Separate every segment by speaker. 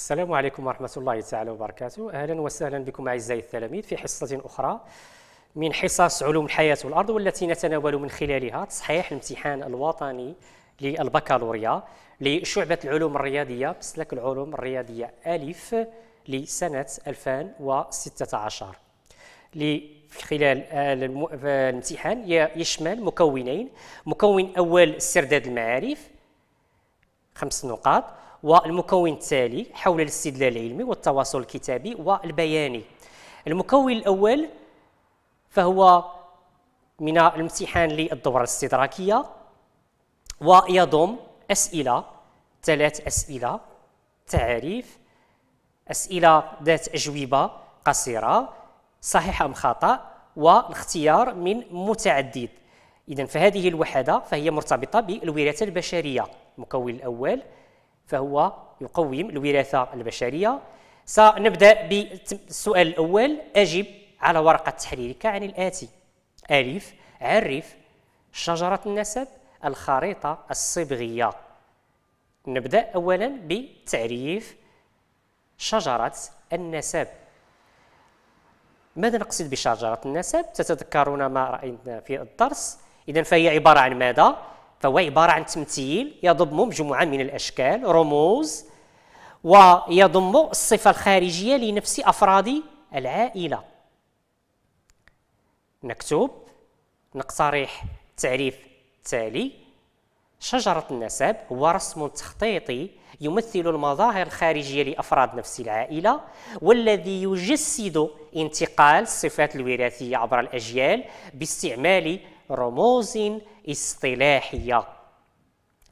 Speaker 1: السلام عليكم ورحمة الله تعالى وبركاته أهلا وسهلا بكم أعزائي التلاميذ في حصة أخرى من حصص علوم الحياة والأرض والتي نتناول من خلالها تصحيح الامتحان الوطني للبكالوريا لشعبة العلوم الرياضية مسلك العلوم الرياضية ألف لسنة 2016 خلال الامتحان يشمل مكونين مكون أول استرداد المعارف خمس نقاط والمكون التالي حول الاستدلال العلمي والتواصل الكتابي والبياني المكون الأول فهو من الامتحان للدورة الاستدراكية ويضم أسئلة ثلاث أسئلة تعاريف أسئلة ذات أجوبة قصيرة صحيح أم خطأ والاختيار من متعدد إذا فهذه الوحدة فهي مرتبطة بالوراثة البشرية المكون الأول فهو يقوم الوراثة البشرية سنبدأ بالسؤال الأول أجب على ورقة تحريرك عن الآتي ألف عرف شجرة النسب الخريطة الصبغية نبدأ أولا بتعريف شجرة النسب ماذا نقصد بشجرة النسب؟ تتذكرون ما رأينا في الدرس إذا فهي عبارة عن ماذا؟ فهو عبارة عن تمثيل يضم مجموعة من الأشكال رموز ويضم الصفة الخارجية لنفس أفراد العائلة نكتب نقترح التعريف التالي شجرة النسب هو رسم تخطيطي يمثل المظاهر الخارجية لأفراد نفس العائلة والذي يجسد انتقال الصفات الوراثية عبر الأجيال باستعمال رموز اصطلاحية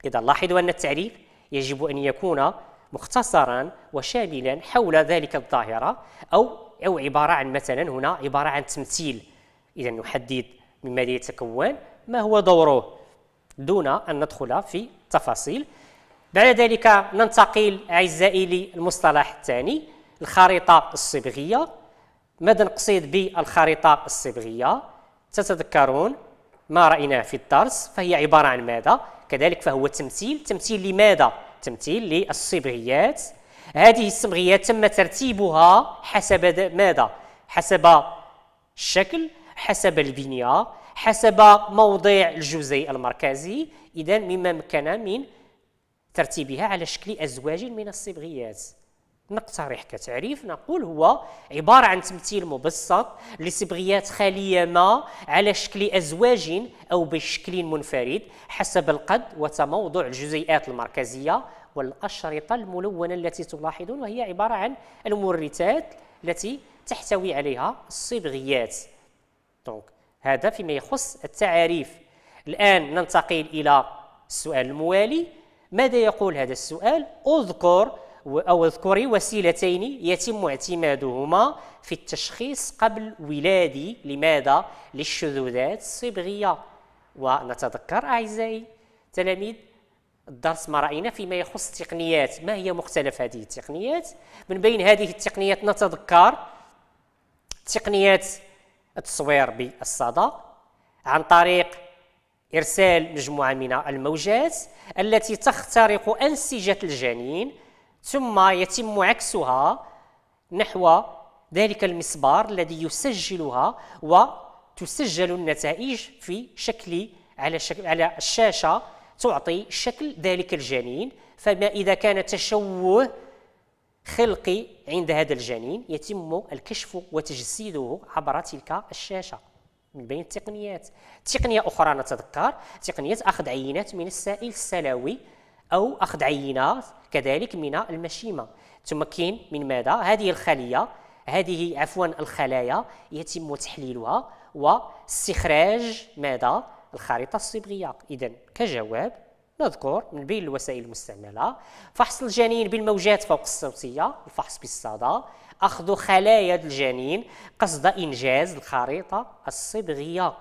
Speaker 1: إذا لاحظوا أن التعريف يجب أن يكون مختصرا وشاملا حول ذلك الظاهرة أو أو عبارة عن مثلا هنا عبارة عن تمثيل إذا نحدد من ماذا يتكون ما هو دوره دون أن ندخل في تفاصيل بعد ذلك ننتقل أعزائي للمصطلح الثاني الخريطة الصبغية ماذا نقصد بالخريطة الصبغية تتذكرون ما رأيناه في الدرس فهي عبارة عن ماذا؟ كذلك فهو تمثيل تمثيل لماذا؟ تمثيل للصبغيات هذه الصبغيات تم ترتيبها حسب ماذا؟ حسب الشكل حسب البنية حسب موضع الجزيء المركزي إذا مما مكن من ترتيبها على شكل أزواج من الصبغيات نقترح كتعريف نقول هو عبارة عن تمثيل مبسط لصبغيات خالية ما على شكل أزواج أو بشكل منفرد حسب القد وتموضع الجزيئات المركزية والأشرطة الملونة التي تلاحظون وهي عبارة عن المورثات التي تحتوي عليها الصبغيات دونك هذا فيما يخص التعاريف الآن ننتقل إلى السؤال الموالي ماذا يقول هذا السؤال؟ اذكر أو اذكري وسيلتين يتم اعتمادهما في التشخيص قبل ولادي لماذا؟ للشذوذات الصبغية ونتذكر أعزائي تلاميذ الدرس ما رأينا فيما يخص التقنيات ما هي مختلف هذه التقنيات؟ من بين هذه التقنيات نتذكر تقنيات التصوير بالصدى عن طريق إرسال مجموعة من الموجات التي تخترق أنسجة الجنين ثم يتم عكسها نحو ذلك المسبار الذي يسجلها وتسجل النتائج في شكل على, شكل على الشاشة تعطي شكل ذلك الجنين فما إذا كان تشوه خلقي عند هذا الجنين يتم الكشف وتجسيده عبر تلك الشاشة من بين التقنيات تقنية أخرى نتذكر تقنية أخذ عينات من السائل السلوي او اخذ عينات كذلك من المشيمه كاين من ماذا هذه الخليه هذه عفوا الخلايا يتم تحليلها واستخراج ماذا الخريطه الصبغيه اذا كجواب نذكر من بين الوسائل المستعمله فحص الجنين بالموجات فوق الصوتيه الفحص بالصدى اخذ خلايا الجنين قصد انجاز الخريطه الصبغيه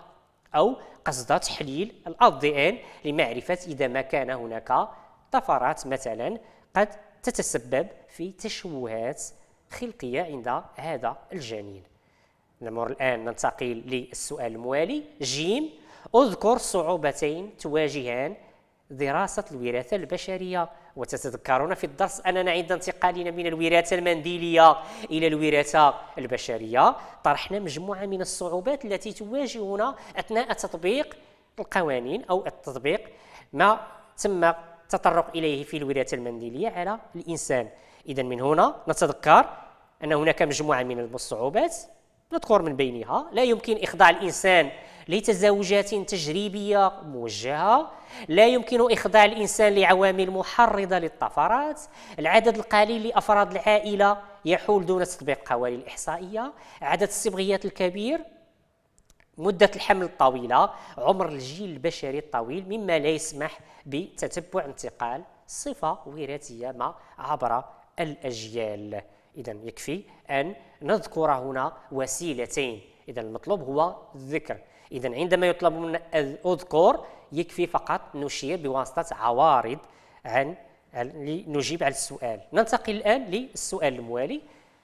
Speaker 1: او قصد تحليل الار دي ان لمعرفه اذا ما كان هناك طفرات مثلا قد تتسبب في تشوهات خلقية عند هذا الجنين نمر الآن ننتقل للسؤال الموالي جيم اذكر صعوبتين تواجهان دراسة الوراثة البشرية وتتذكرون في الدرس أننا عند انتقالنا من الوراثة المنديلية إلى الوراثة البشرية طرحنا مجموعة من الصعوبات التي تواجهنا أثناء تطبيق القوانين أو التطبيق ما تم التطرق اليه في الولايات المنديليه على الانسان اذا من هنا نتذكر ان هناك مجموعه من الصعوبات نذكر من بينها لا يمكن اخضاع الانسان لتزاوجات تجريبيه موجهه لا يمكن اخضاع الانسان لعوامل محرضه للطفرات العدد القليل لافراد العائله يحول دون تطبيق قوانين الاحصائيه عدد الصبغيات الكبير مدة الحمل الطويلة عمر الجيل البشري الطويل مما لا يسمح بتتبع انتقال صفة وراثية ما عبر الأجيال إذا يكفي أن نذكر هنا وسيلتين إذا المطلوب هو الذكر إذا عندما يطلب منا أذكر يكفي فقط نشير بواسطة عوارض عن لنجيب على السؤال ننتقل الآن للسؤال الموالي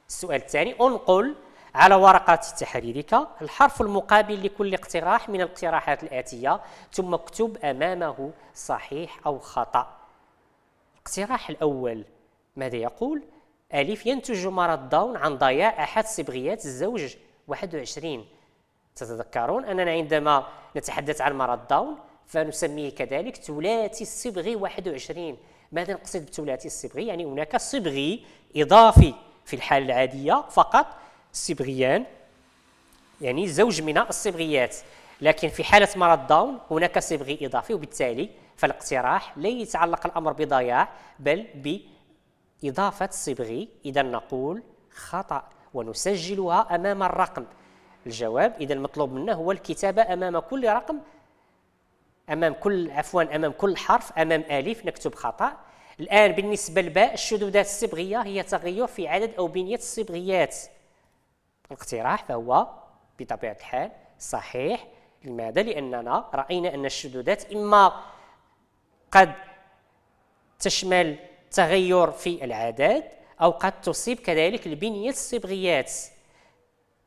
Speaker 1: السؤال الثاني أنقل على ورقة تحريرك الحرف المقابل لكل اقتراح من الاقتراحات الآتية ثم اكتب أمامه صحيح أو خطأ الاقتراح الأول ماذا يقول؟ ألف ينتج مرض داون عن ضياع أحد صبغيات الزوج 21 تتذكرون أننا عندما نتحدث عن مرض داون فنسميه كذلك ثلاثي الصبغي 21 ماذا نقصد بثلاثي الصبغي؟ يعني هناك صبغي إضافي في الحالة العادية فقط السبغيان يعني زوج من الصبغيات لكن في حالة مرض داون هناك صبغي إضافي وبالتالي فالاقتراح لا يتعلق الأمر بضياع بل بإضافة صبغي إذا نقول خطأ ونسجلها أمام الرقم الجواب إذا المطلوب منا هو الكتابة أمام كل رقم أمام كل عفوا أمام كل حرف أمام ألف نكتب خطأ الآن بالنسبة لباء الشذوذات الصبغية هي تغير في عدد أو بنية الصبغيات الاقتراح فهو بطبيعة الحال صحيح لماذا؟ لأننا رأينا أن الشذوذات إما قد تشمل تغير في العدد أو قد تصيب كذلك البنية الصبغيات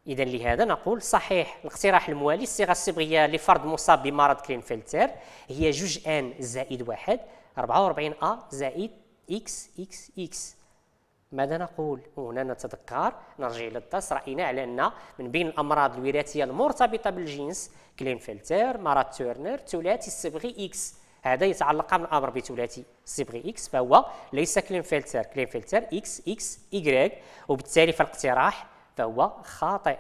Speaker 1: إذا لهذا نقول صحيح الاقتراح الموالي الصيغة الصبغية لفرد مصاب بمرض كلينفلتر هي جزء ان زائد واحد 44 أ زائد إكس إكس إكس ماذا نقول؟ هنا نتذكر نرجع إلى الدرس رأينا على أن من بين الأمراض الوراثية المرتبطة بالجنس كلينفلتر، مرض تورنر، ثلاثي الصبغي إكس هذا يتعلق الأمر بثلاثي الصبغي إكس فهو ليس كلينفلتر، كلينفلتر إكس إكس إيكغيك وبالتالي فالاقتراح فهو خاطئ.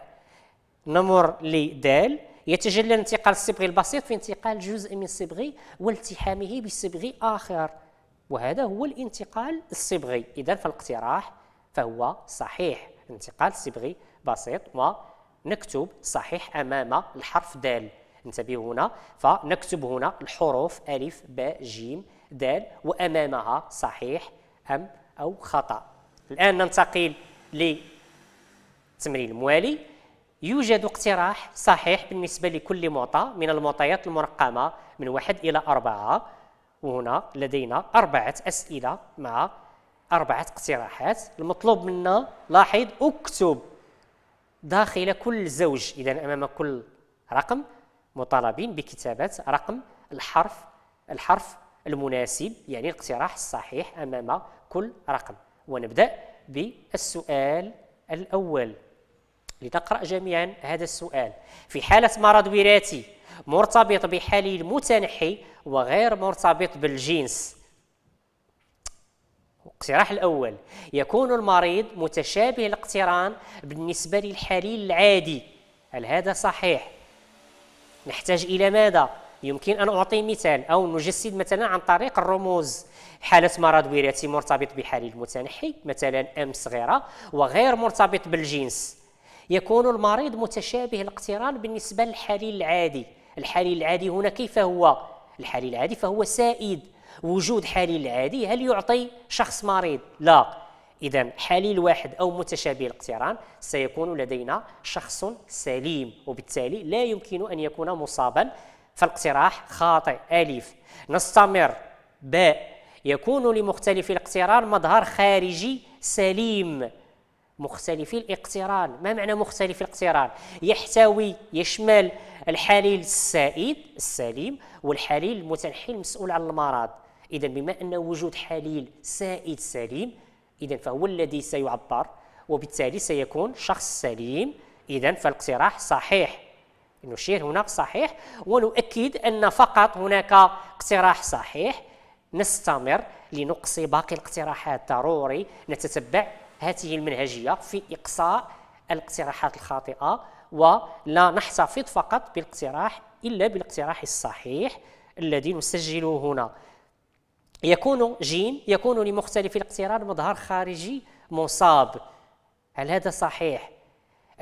Speaker 1: نمر لدال يتجلى انتقال الصبغي البسيط في انتقال جزء من الصبغي والتحامه بصبغي آخر وهذا هو الانتقال الصبغي إذا فالاقتراح فهو صحيح انتقال صبغي بسيط ونكتب صحيح أمام الحرف دال انتبه هنا فنكتب هنا الحروف ألف ب ج د وأمامها صحيح أم أو خطأ الآن ننتقل للتمرين الموالي يوجد اقتراح صحيح بالنسبة لكل معطى من المعطيات المرقمة من واحد إلى أربعة وهنا لدينا أربعة أسئلة مع أربعة اقتراحات المطلوب منا لاحظ أكتب داخل كل زوج إذا أمام كل رقم مطالبين بكتابة رقم الحرف الحرف المناسب يعني الاقتراح الصحيح أمام كل رقم ونبدأ بالسؤال الأول لنقرأ جميعا هذا السؤال في حالة مرض وراثي مرتبط بحال المتنحي وغير مرتبط بالجنس الاقتراح الأول يكون المريض متشابه الاقتران بالنسبة للحليل العادي هل هذا صحيح؟ نحتاج إلى ماذا؟ يمكن أن أعطي مثال أو نجسد مثلا عن طريق الرموز حالة مرض وراثي مرتبط بحليل متنحي مثلا أم صغيرة وغير مرتبط بالجنس يكون المريض متشابه الاقتران بالنسبة للحليل العادي الحالي العادي هنا كيف هو الحالي العادي فهو سائد وجود حالي عادي هل يعطي شخص مريض لا إذا حالي واحد أو متشابه الاقتران سيكون لدينا شخص سليم وبالتالي لا يمكن أن يكون مصابا فالاقتراح خاطئ ألف نستمر باء يكون لمختلف الاقتران مظهر خارجي سليم مختلفي الاقتران ما معنى مختلف الاقتران يحتوي يشمل الحليل السائد السليم والحليل المتنحي المسؤول عن المرض اذا بما ان وجود حليل سائد سليم اذا فهو الذي سيعبر وبالتالي سيكون شخص سليم اذا فالاقتراح صحيح نشير هنا صحيح ونؤكد ان فقط هناك اقتراح صحيح نستمر لنقصي باقي الاقتراحات ضروري نتتبع هذه المنهجية في إقصاء الاقتراحات الخاطئة ولا نحتفظ فقط بالاقتراح إلا بالاقتراح الصحيح الذي نسجله هنا يكون جين يكون لمختلف الاقتران مظهر خارجي مصاب هل هذا صحيح؟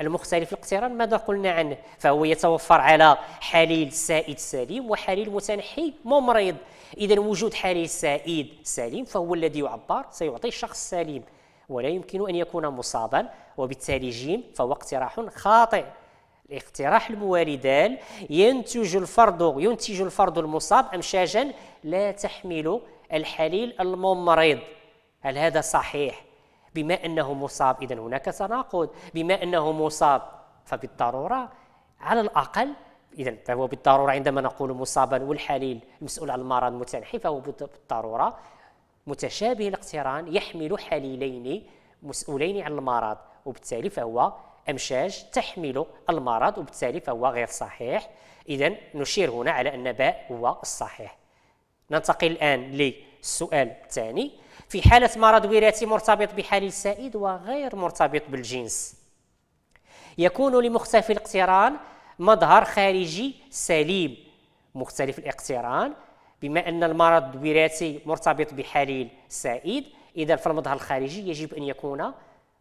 Speaker 1: المختلف الاقتران ماذا قلنا عنه؟ فهو يتوفر على حليل سائد سليم وحليل متنحي ممرض إذا وجود حليل سائد سليم فهو الذي يعبر سيعطي الشخص سليم ولا يمكن أن يكون مصابا وبالتالي جيم فهو اقتراح خاطئ الاقتراح الموالي دال ينتج الفرد ينتج الفرد المصاب أمشاجا لا تحمل الحليل الممرض هل هذا صحيح؟ بما أنه مصاب إذا هناك تناقض بما أنه مصاب فبالضرورة على الأقل إذا فهو بالضرورة عندما نقول مصابا والحليل المسؤول عن المرض متنحي فهو بالضرورة متشابه الاقتران يحمل حليلين مسؤولين عن المرض وبالتالي فهو امشاج تحمل المرض وبالتالي فهو غير صحيح اذا نشير هنا على ان باء هو الصحيح ننتقل الان للسؤال الثاني في حاله مرض وراثي مرتبط بحليل سائد وغير مرتبط بالجنس يكون لمختفي الاقتران مظهر خارجي سليم مختلف الاقتران بما أن المرض وراثي مرتبط بحليل سائد إذا في المظهر الخارجي يجب أن يكون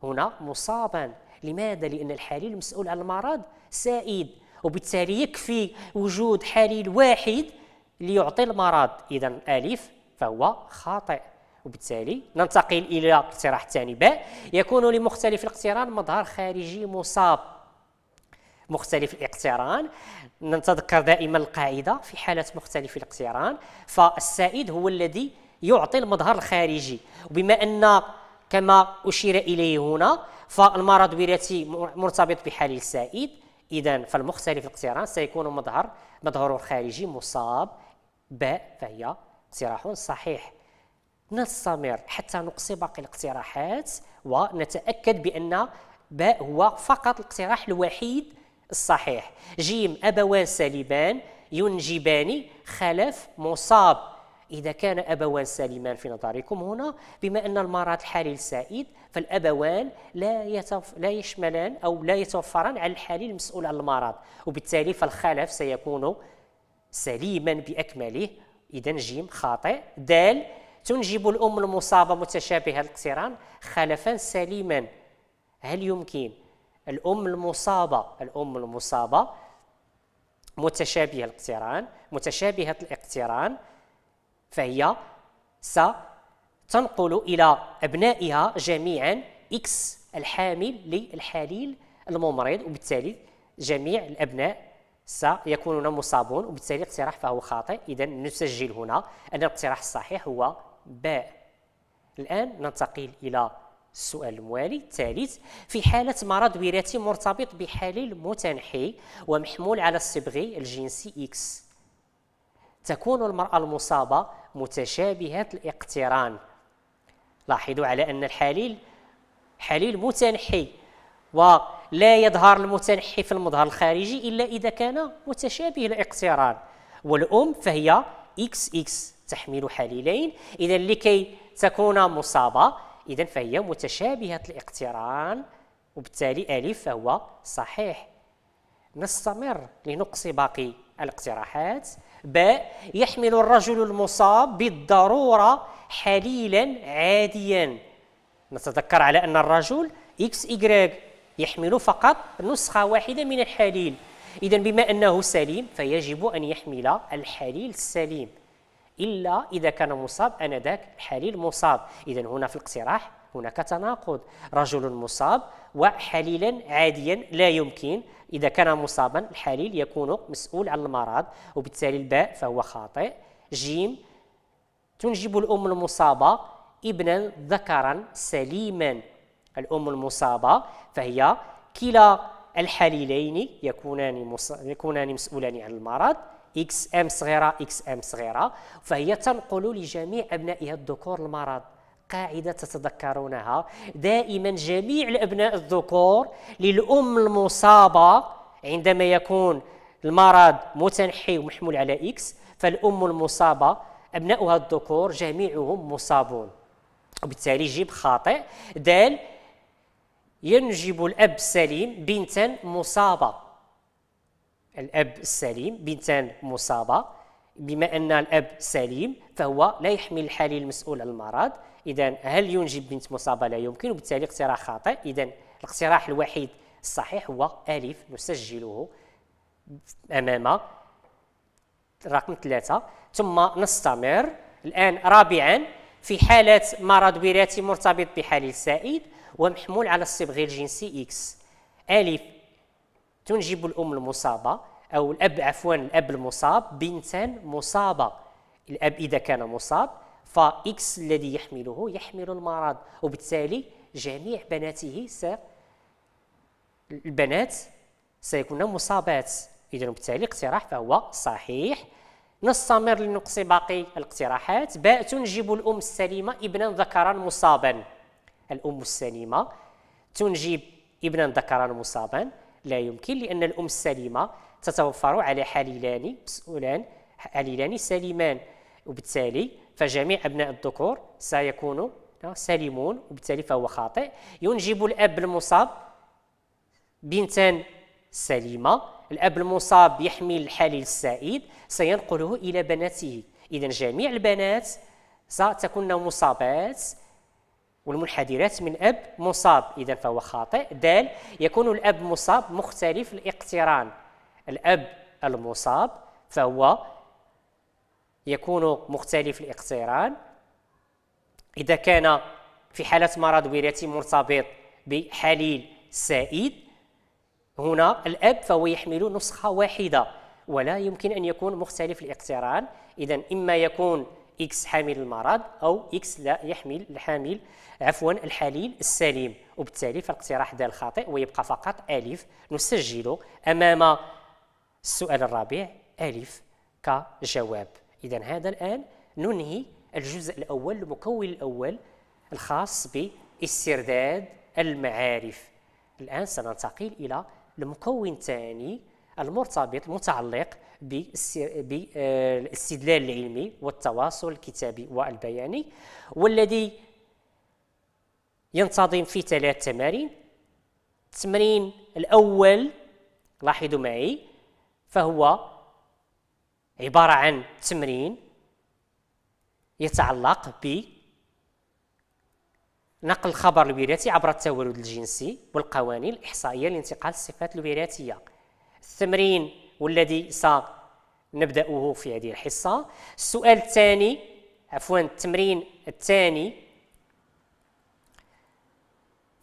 Speaker 1: هنا مصابا لماذا؟ لأن الحليل المسؤول عن المرض سائد وبالتالي يكفي وجود حليل واحد ليعطي المرض إذا ألف فهو خاطئ وبالتالي ننتقل إلى الاقتراح الثاني باء يكون لمختلف الاقتران مظهر خارجي مصاب مختلف الاقتران نتذكر دائما القاعدة في حالة مختلف الاقتران فالسائد هو الذي يعطي المظهر الخارجي وبما أن كما أشير إليه هنا فالمرض وراثي مرتبط بحال السائد إذا فالمختلف الاقتران سيكون مظهر مظهره الخارجي مصاب باء فهي اقتراح صحيح نستمر حتى نقصي باقي الاقتراحات ونتأكد بأن باء هو فقط الاقتراح الوحيد الصحيح جيم أبوان سالبان ينجبان خلف مصاب إذا كان أبوان سالمان في نظركم هنا بما أن المرض حليل سائد فالأبوان لا يتف... لا يشملان أو لا يتوفران على الحليل المسؤول عن المرض وبالتالي فالخلف سيكون سليما بأكمله إذا جيم خاطئ دال تنجب الأم المصابة متشابهة الاقتران خلفا سليما هل يمكن الأم المصابة الأم المصابة متشابهة الاقتران متشابهة الاقتران فهي ستنقل إلى أبنائها جميعا إكس الحامل للحليل الممرض وبالتالي جميع الأبناء سيكونون مصابون وبالتالي الاقتراح فهو خاطئ إذا نسجل هنا أن الاقتراح الصحيح هو باء الآن ننتقل إلى السؤال الموالي الثالث في حالة مرض وراثي مرتبط بحليل متنحي ومحمول على الصبغي الجنسي X تكون المرأة المصابة متشابهة الاقتران لاحظوا على أن الحليل حليل متنحي ولا يظهر المتنحي في المظهر الخارجي إلا إذا كان متشابه الاقتران والأم فهي XX تحمل حليلين إذا لكي تكون مصابة إذا فهي متشابهة الاقتران وبالتالي ألف فهو صحيح نستمر لنقص باقي الاقتراحات ب يحمل الرجل المصاب بالضرورة حليلا عاديا نتذكر على أن الرجل إكس إيكغيك يحمل فقط نسخة واحدة من الحليل إذا بما أنه سليم فيجب أن يحمل الحليل السليم إلا إذا كان مصاب أنذاك حليل مصاب إذا هنا في الاقتراح هناك تناقض رجل مصاب وحليلا عاديا لا يمكن إذا كان مصابا الحليل يكون مسؤول عن المرض وبالتالي الباء فهو خاطئ جيم تنجب الأم المصابة ابنا ذكرا سليما الأم المصابة فهي كلا الحليلين يكونان يكونان مسؤولان عن المرض اكس ام صغيره اكس ام صغيره فهي تنقل لجميع ابنائها الذكور المرض قاعده تتذكرونها دائما جميع الابناء الذكور للام المصابه عندما يكون المرض متنحي ومحمول على اكس فالام المصابه ابناؤها الذكور جميعهم مصابون وبالتالي جيب خاطئ دال ينجب الاب سليم بنتا مصابه الأب السليم بنتان مصابة بما أن الأب سليم فهو لا يحمل الحالي المسؤول عن المرض إذا هل ينجب بنت مصابة لا يمكن وبالتالي اقتراح خاطئ إذا الاقتراح الوحيد الصحيح هو ألف نسجله أمام رقم ثلاثة ثم نستمر الآن رابعا في حالة مرض وراثي مرتبط بحالي السائد ومحمول على الصبغ الجنسي اكس ألف تنجب الام المصابه او الاب عفوا الاب المصاب بنتان مصابه الاب اذا كان مصاب فاكس الذي يحمله يحمل المرض وبالتالي جميع بناته س البنات سيكون مصابات اذا بالتالي اقتراح فهو صحيح نستمر لنقص باقي الاقتراحات باء تنجب الام السليمه ابنا ذكرا مصابا الام السليمه تنجب ابنا ذكرا مصابا لا يمكن لأن الأم السليمة تتوفر على حليلان مسؤولان حليلان سليمان وبالتالي فجميع أبناء الذكور سيكونوا سليمون وبالتالي فهو خاطئ ينجب الأب المصاب بنتان سليمة الأب المصاب يحمل الحليل السائد سينقله إلى بناته إذا جميع البنات ستكون مصابات والمنحدرات من أب مصاب إذا فهو خاطئ دال يكون الأب مصاب مختلف الاقتران الأب المصاب فهو يكون مختلف الاقتران إذا كان في حالة مرض وراثي مرتبط بحليل سائد هنا الأب فهو يحمل نسخة واحدة ولا يمكن أن يكون مختلف الاقتران إذا إما يكون اكس حامل المرض او اكس لا يحمل الحامل عفوا الحليل السليم وبالتالي فالاقتراح ده الخاطئ ويبقى فقط الف نسجل امام السؤال الرابع الف كجواب اذا هذا الان ننهي الجزء الاول المكون الاول الخاص باسترداد المعارف الان سننتقل الى المكون الثاني المرتبط المتعلق بالاستدلال العلمي والتواصل الكتابي والبياني والذي ينتظم في ثلاث تمارين التمرين الأول لاحظوا معي فهو عبارة عن تمرين يتعلق ب نقل الخبر الوراثي عبر التوالد الجنسي والقوانين الإحصائية لانتقال الصفات الوراثية التمرين والذي سنبدأه في هذه الحصة السؤال الثاني عفوا التمرين الثاني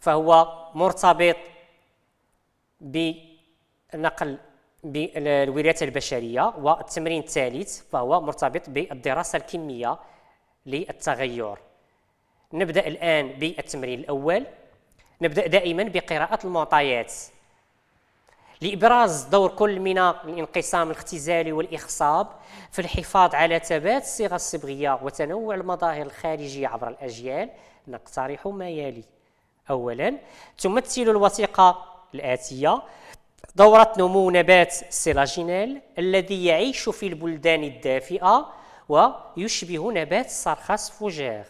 Speaker 1: فهو مرتبط بنقل بالوراثة البشرية والتمرين الثالث فهو مرتبط بالدراسة الكمية للتغير نبدأ الآن بالتمرين الأول نبدأ دائما بقراءة المعطيات لإبراز دور كل من الانقسام الاختزالي والإخصاب في الحفاظ على ثبات الصيغة الصبغية وتنوع المظاهر الخارجية عبر الأجيال نقترح ما يلي أولا تمثل الوثيقة الآتية دورة نمو نبات السيلاجينيل الذي يعيش في البلدان الدافئة ويشبه نبات الصرخس فوجير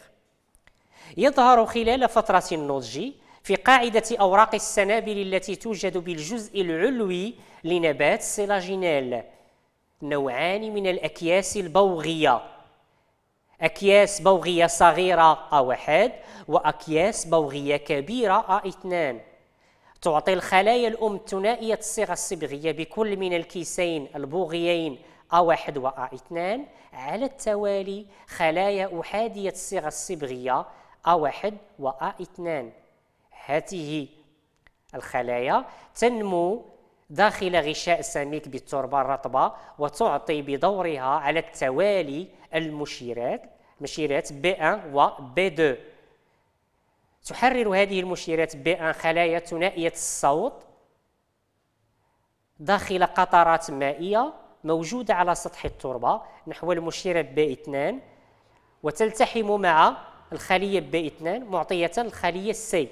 Speaker 1: يظهر خلال فترة النضج في قاعدة أوراق السنابل التي توجد بالجزء العلوي لنبات سيلاجينيل نوعان من الأكياس البوغية أكياس بوغية صغيرة A1 وأكياس بوغية كبيرة A2 تعطي الخلايا الأم ثنائية الصيغة الصبغية بكل من الكيسين البوغيين A1 و A2 على التوالي خلايا أحادية الصيغة الصبغية A1 و A2 هذه الخلايا تنمو داخل غشاء السميك بالتربه الرطبه وتعطي بدورها على التوالي المشيرات مشيرات B1 و B2 تحرر هذه المشيرات B1 خلايا ثنائيه الصوت داخل قطرات مائيه موجوده على سطح التربه نحو المشيره B2 وتلتحم مع الخليه B2 معطيه الخليه C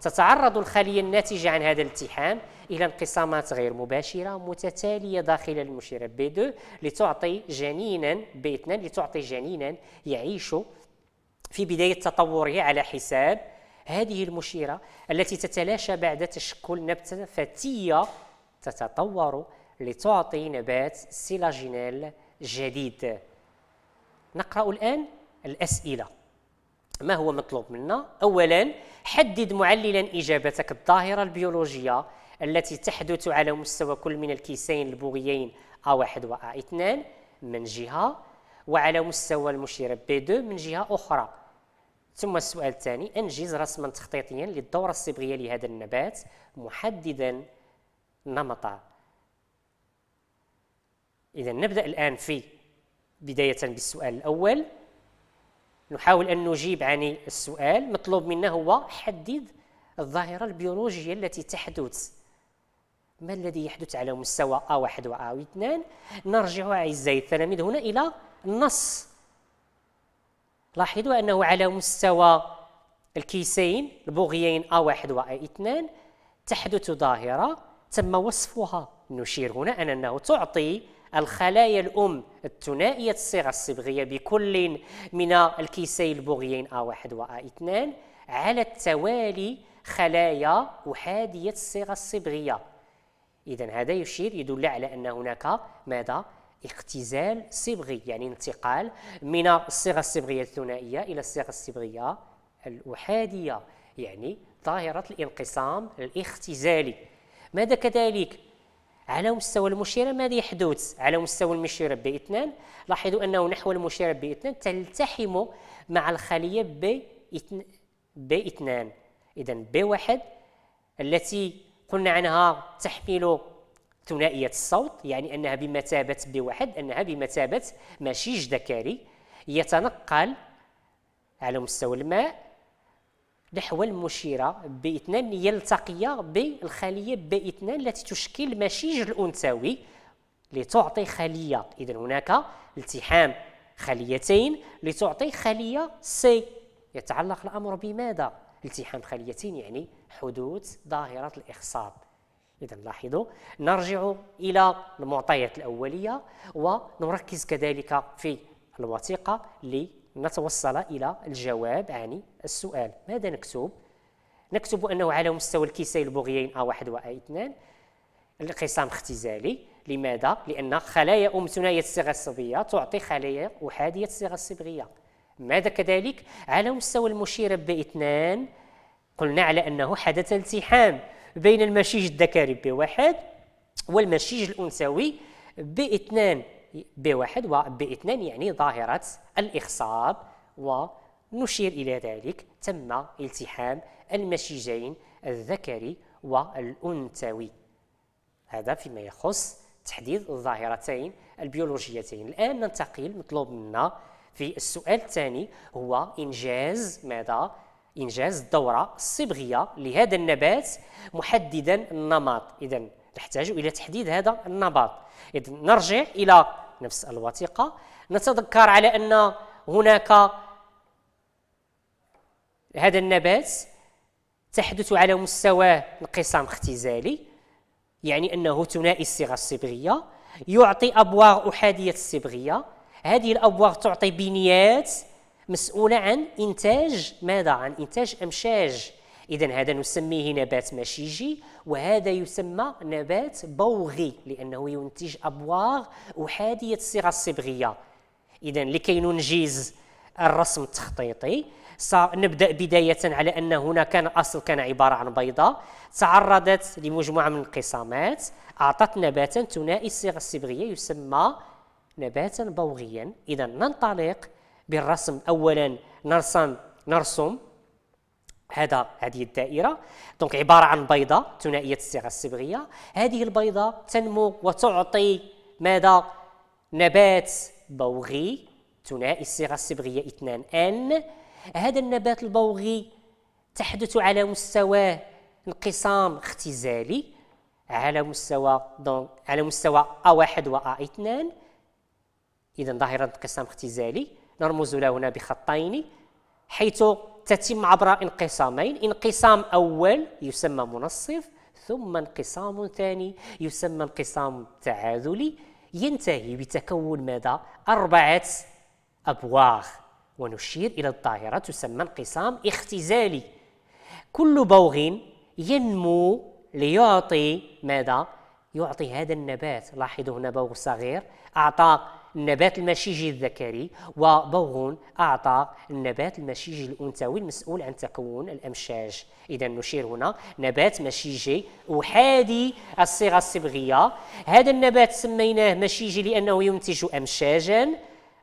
Speaker 1: تتعرض الخلية الناتجة عن هذا الالتحام إلى انقسامات غير مباشرة متتالية داخل المشيره بي B2 لتعطي جنينا بي 2 لتعطي جنينا يعيش في بداية تطوره على حساب هذه المشيرة التي تتلاشى بعد تشكل نبتة فتية تتطور لتعطي نبات سيلاجينيل جديد نقرأ الآن الأسئلة ما هو مطلوب منا اولا حدد معللا اجابتك الظاهره البيولوجيه التي تحدث على مستوى كل من الكيسين البوغيين A1 و A2 من جهه وعلى مستوى المشيره B2 من جهه اخرى ثم السؤال الثاني انجز رسما تخطيطيا للدوره الصبغيه لهذا النبات محددا نمطا اذا نبدا الان في بدايه بالسؤال الاول نحاول أن نجيب عن السؤال مطلوب منا هو حدد الظاهرة البيولوجية التي تحدث ما الذي يحدث على مستوى A1 و A2 نرجع أعزائي التلاميذ هنا إلى النص لاحظوا أنه على مستوى الكيسين البغيين A1 و A2 تحدث ظاهرة تم وصفها نشير هنا أن أنه تعطي الخلايا الأم الثنائية الصيغة الصبغية بكل من الكيسي البغيين A1 و A2 على التوالي خلايا أحادية الصيغة الصبغية إذا هذا يشير يدل على أن هناك ماذا؟ اختزال صبغي يعني انتقال من الصيغة الصبغية الثنائية إلى الصيغة الصبغية الأحادية يعني ظاهرة الانقسام الاختزالي ماذا كذلك على مستوى المشيرة ماذا يحدث على مستوى المشيرة B2 لاحظوا أنه نحو المشيرة B2 تلتحم مع الخلية B2 إذا B1 التي قلنا عنها تحمل ثنائية الصوت يعني أنها بمثابة B1 أنها بمثابة مشيج ذكري يتنقل على مستوى الماء الاحوال المشيرة باثنان التقيه بالخلية باثنان التي تشكل المشيج الأنثوي لتعطي خلية إذا هناك التحام خليتين لتعطي خلية سي يتعلق الأمر بماذا؟ التحام خليتين يعني حدوث ظاهرة الإخصاب إذا لاحظوا نرجع إلى المعطيات الأولية ونركز كذلك في الوثيقة لي نتوصل إلى الجواب عن يعني السؤال ماذا نكتب؟ نكتب أنه على مستوى الكيسي البغيين A1 و A2 القسام اختزالي لماذا؟ لأن خلايا أم ثنائية الصيغة الصبية تعطي خلايا أحادية الصيغة الصبغية ماذا كذلك؟ على مستوى المشيرة ب 2 قلنا على أنه حدث التحام بين المشيج الذكري ب 1 والمشيج الأنثوي ب 2 ب1 وب2 يعني ظاهرة الإخصاب ونشير إلى ذلك تم التحام المشيجين الذكري والأنثوي هذا فيما يخص تحديد الظاهرتين البيولوجيتين الآن ننتقل مطلوب منا في السؤال الثاني هو إنجاز ماذا؟ إنجاز الدورة الصبغية لهذا النبات محددا النمط إذا نحتاج إلى تحديد هذا النمط اذا نرجع إلى نفس الوثيقة نتذكر على أن هناك هذا النبات تحدث على مستوى انقسام اختزالي يعني أنه ثنائي الصيغة الصبغية يعطي ابواغ أحادية الصبغية هذه الابواغ تعطي بنيات مسؤولة عن إنتاج ماذا؟ عن إنتاج أمشاج إذا هذا نسميه نبات مشيجي وهذا يسمى نبات بوغي لأنه ينتج أبواغ أحادية الصيغة الصبغية إذا لكي ننجز الرسم التخطيطي سنبدأ بداية على أن هنا كان الأصل كان عبارة عن بيضة تعرضت لمجموعة من الانقسامات أعطت نباتا ثنائي الصيغة الصبغية يسمى نباتا بوغيا إذا ننطلق بالرسم أولا نرسم نرسم هذا هذه الدائره دونك عباره عن بيضه ثنائيه الصيغه الصبغيه هذه البيضه تنمو وتعطي ماذا نبات بوغي ثنائي الصيغه الصبغيه اثنان ان هذا النبات البوغي تحدث على مستوى انقسام اختزالي على مستوى دونك على ا A1 و A2 اذا ظاهره انقسام اختزالي نرمز له هنا بخطين حيث تتم عبر انقسامين انقسام أول يسمى منصف ثم انقسام ثاني يسمى انقسام تعادلي ينتهي بتكون ماذا؟ أربعة أبواغ ونشير إلى الظاهرة تسمى انقسام اختزالي كل بوغ ينمو ليعطي ماذا؟ يعطي هذا النبات لاحظوا هنا بوغ صغير أعطى النبات المشيجي الذكري وبوغون أعطى النبات المشيجي الأنثوي المسؤول عن تكون الأمشاج إذا نشير هنا نبات مشيجي أحادي الصيغة الصبغية هذا النبات سميناه مشيجي لأنه ينتج أمشاجا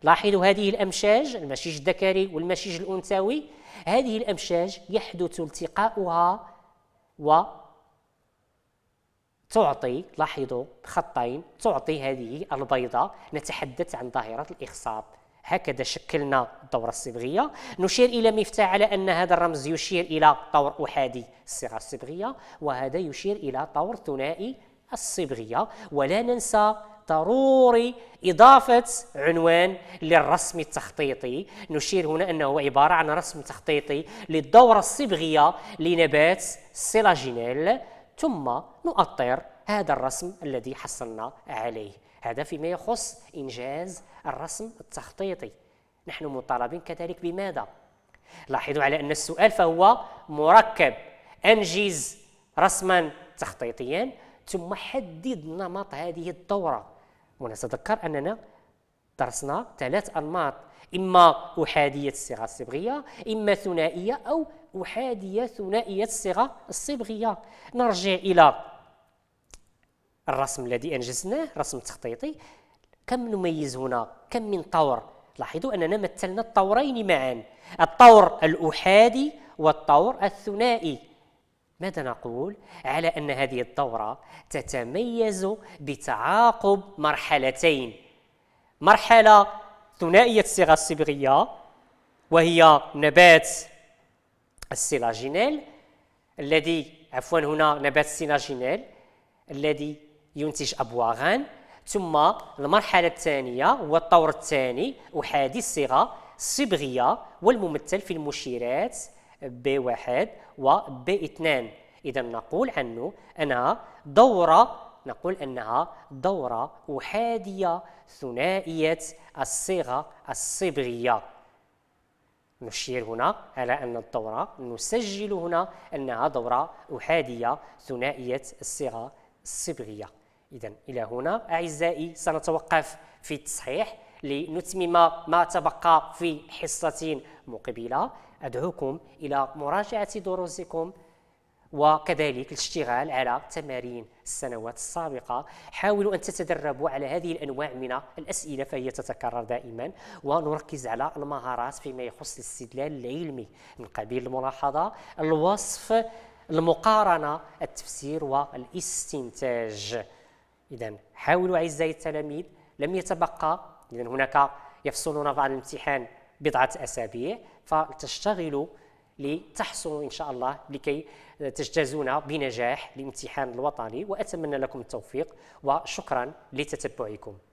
Speaker 1: لاحظوا هذه الأمشاج المشيج الذكري والمشيج الأنثوي هذه الأمشاج يحدث التقاؤها و تعطي لاحظوا خطين تعطي هذه البيضة نتحدث عن ظاهرة الإخصاب هكذا شكلنا الدورة الصبغية نشير إلى مفتاح على أن هذا الرمز يشير إلى طور أحادي الصيغة الصبغية وهذا يشير إلى طور ثنائي الصبغية ولا ننسى ضروري إضافة عنوان للرسم التخطيطي نشير هنا أنه عبارة عن رسم تخطيطي للدورة الصبغية لنبات سيلاجينيل ثم نؤطر هذا الرسم الذي حصلنا عليه هذا فيما يخص إنجاز الرسم التخطيطي نحن مطالبين كذلك بماذا؟ لاحظوا على أن السؤال فهو مركب أنجز رسما تخطيطيا ثم حدد نمط هذه الدورة ونتذكر أننا درسنا ثلاث أنماط إما أحادية الصيغة الصبغية إما ثنائية أو أحادية ثنائية الصيغة الصبغية نرجع إلى الرسم الذي أنجزناه رسم تخطيطي كم نميز هنا كم من طور لاحظوا أننا مثلنا الطورين معا الطور الأحادي والطور الثنائي ماذا نقول على أن هذه الدورة تتميز بتعاقب مرحلتين مرحلة ثنائية الصيغة الصبغية وهي نبات السيلاجينيل الذي عفوا هنا نبات السيلاجينيل الذي ينتج أبواغان ثم المرحلة الثانية هو الطور الثاني أحادي الصيغة الصبغية والممثل في المشيرات ب 1 و ب 2 إذا نقول عنه أنها دورة نقول أنها دورة أحادية ثنائية الصيغة الصبغية نشير هنا على أن الدورة نسجل هنا أنها دورة أحادية ثنائية الصيغة الصبغية إذا إلى هنا أعزائي سنتوقف في التصحيح لنتمم ما تبقى في حصة مقبلة أدعوكم إلى مراجعة دروسكم وكذلك الاشتغال على تمارين السنوات السابقة حاولوا أن تتدربوا على هذه الأنواع من الأسئلة فهي تتكرر دائما ونركز على المهارات فيما يخص الاستدلال العلمي من قبيل الملاحظة الوصف المقارنة التفسير والاستنتاج إذا حاولوا أعزائي التلاميذ لم يتبقى إذا هناك يفصلون بعد الامتحان بضعة أسابيع فتشتغلوا لتحصلوا إن شاء الله لكي تجتازون بنجاح الامتحان الوطني واتمنى لكم التوفيق وشكرا لتتبعكم